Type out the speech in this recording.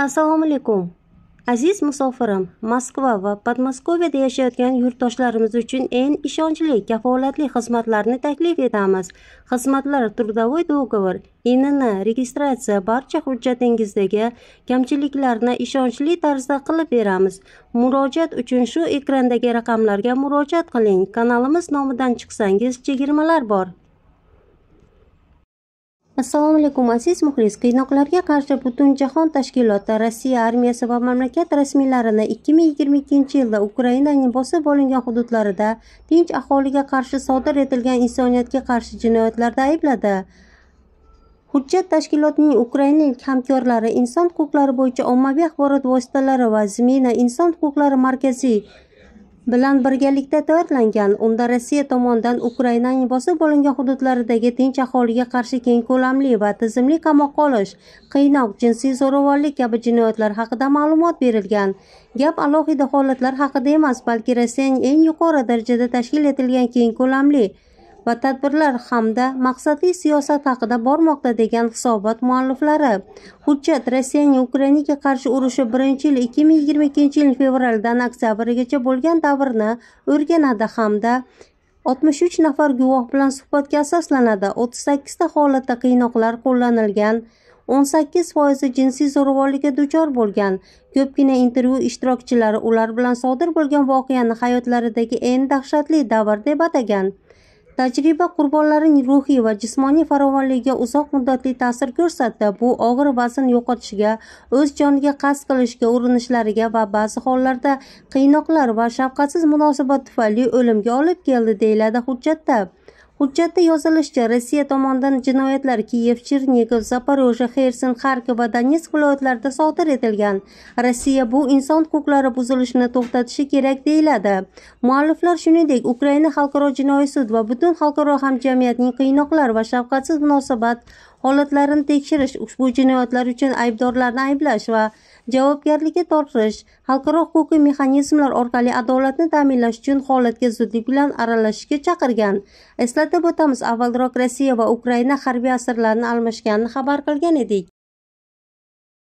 assalomu alaykum aziz musofirim moskva va podmoskoviyada yashayotgan yurtdoshlarimiz uchun eng ishonchli kafolatli xizmatlarni taklif etamiz xizmatlar трудовой договор inn registratsiya barcha hujjatingizdagi kamchiliklarni ishonchli tarzda qilib beramiz murojaat uchun shu ekrandagi raqamlarga murojaat qiling kanalimiz nomidan chiqsangiz chegirmalar bor assalomu alaykum aziz muxlis qiynoqlarga qarshi butun jahon tashkiloti rossiya armiyasi va mamlakat rasmiylarini ikki ming yigirma ikkinchi yilda ukrainaning bosib olingan hududlarida tinch aholiga qarshi sodir etilgan insoniyatga qarshi jinoyatlarda aybladi hujjat tashkilotning ukrainalik hamkorlari inson huquqlari bo'yicha ommaviy axborot vositalari va zmina inson huquqlari markazi bilan birgalikda tayyorlangan unda rossiya tomonidan ukrainaning bosib olingan hududlaridagi tinch aholiga qarshi keng ko'lamli va tizimli qamoqqa olish qiynoq jinsiy zo'ravonlik kabi jinoyatlar haqida ma'lumot berilgan gap alohida holatlar haqida emas balki rossiyaning eng yuqori darajada tashkil etilgan keng ko'lamli va tadbirlar hamda maqsadli siyosat haqida bormoqda degan hisobot mualliflari hujjat rossiyaning ukrainaga qarshi urushi birinchi yil ikki ming yigirma ikkinchi yil fevralidan oktyabrigacha bo'lgan davrni o'rganadi hamda 63 nafar guvoh bilan suhbatga asoslanadi 38 ta holatda qiynoqlar qo'llanilgan 18 foizi jinsiy zo'ravonlikka duchor bo'lgan ko'pgina intervyu ishtirokchilari ular bilan sodir bo'lgan voqeani hayotlaridagi eng dahshatli davr deb atagan tajriba qurbonlarning ruhiy va jismoniy farovonligiga uzoq muddatli ta'sir ko'rsatdi bu og'ir vazn yo'qotishiga o'z joniga qasd qilishga urinishlariga va ba'zi hollarda qiynoqlar va shafqatsiz munosabat tufayli o'limga olib keldi deyiladi hujjatda Hujjatda yozilishicha Rossiya tomonidan jinoyatlar Kiyev, Chernigov, zaporojya Xerson, Xarkov va Donetsk viloyatlarida sodir etilgan. Rossiya bu inson huquqlari buzilishini to'xtatishi kerak deyiladi. Mualliflar shuningdek, Ukraina xalqaro jinoiy sud va butun xalqaro hamjamiyatning qiynoqlar va shafqatsiz munosabat holatlarini tekshirish ushbu jinoyatlar uchun aybdorlarni ayblash va javobgarlikka tortish xalqaro huquqiy mexanizmlar orqali adolatni ta'minlash uchun holatga zudlik bilan aralashishga chaqirgan eslatib o'tamiz avvalroq rossiya va ukraina harbiy asirlarni almashganini xabar qilgan edik